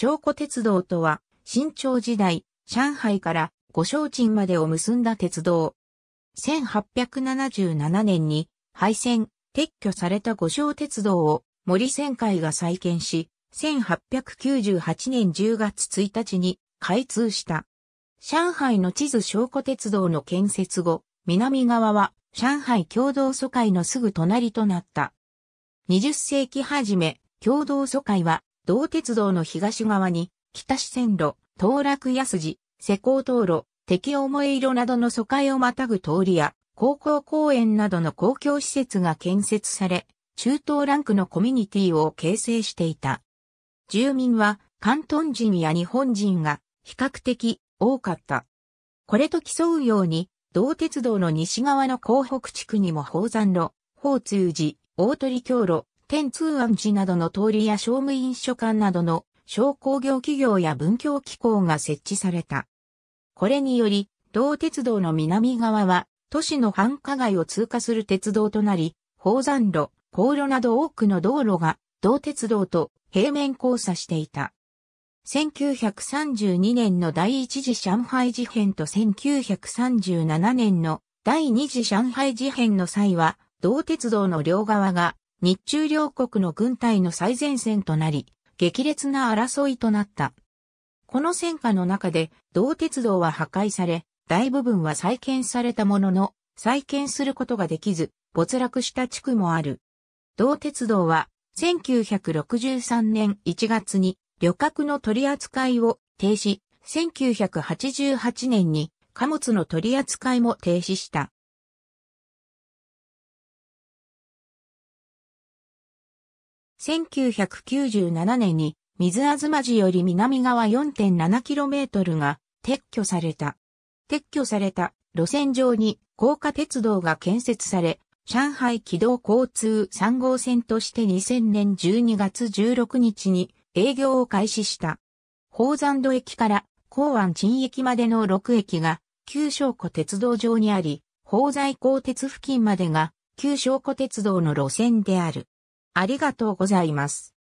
昭古鉄道とは、新朝時代、上海から五省鎮までを結んだ鉄道。1877年に廃線、撤去された五省鉄道を森仙会が再建し、1898年10月1日に開通した。上海の地図昭古鉄道の建設後、南側は上海共同疎開のすぐ隣となった。20世紀初め、共同疎開は道鉄道の東側に、北支線路、東楽安寺、施工道路、敵思い色などの疎開をまたぐ通りや、高校公園などの公共施設が建設され、中東ランクのコミュニティを形成していた。住民は、関東人や日本人が比較的多かった。これと競うように、道鉄道の西側の港北地区にも宝山路、宝通寺、大鳥橋路、天通安寺などの通りや商務印書館などの商工業企業や文教機構が設置された。これにより、道鉄道の南側は、都市の繁華街を通過する鉄道となり、宝山路、航路など多くの道路が、道鉄道と平面交差していた。1932年の第一次上海事変と1937年の第二次上海事変の際は、道鉄道の両側が日中両国の軍隊の最前線となり、激烈な争いとなった。この戦火の中で、道鉄道は破壊され、大部分は再建されたものの、再建することができず、没落した地区もある。道鉄道は、1963年1月に旅客の取り扱いを停止、1988年に貨物の取り扱いも停止した。1997年に水あずまじより南側 4.7km が撤去された。撤去された路線上に高架鉄道が建設され、上海軌道交通3号線として2000年12月16日に営業を開始した。宝山戸駅から港湾鎮駅までの6駅が旧商湖鉄道上にあり、宝在港鉄付近までが旧商湖鉄道の路線である。ありがとうございます。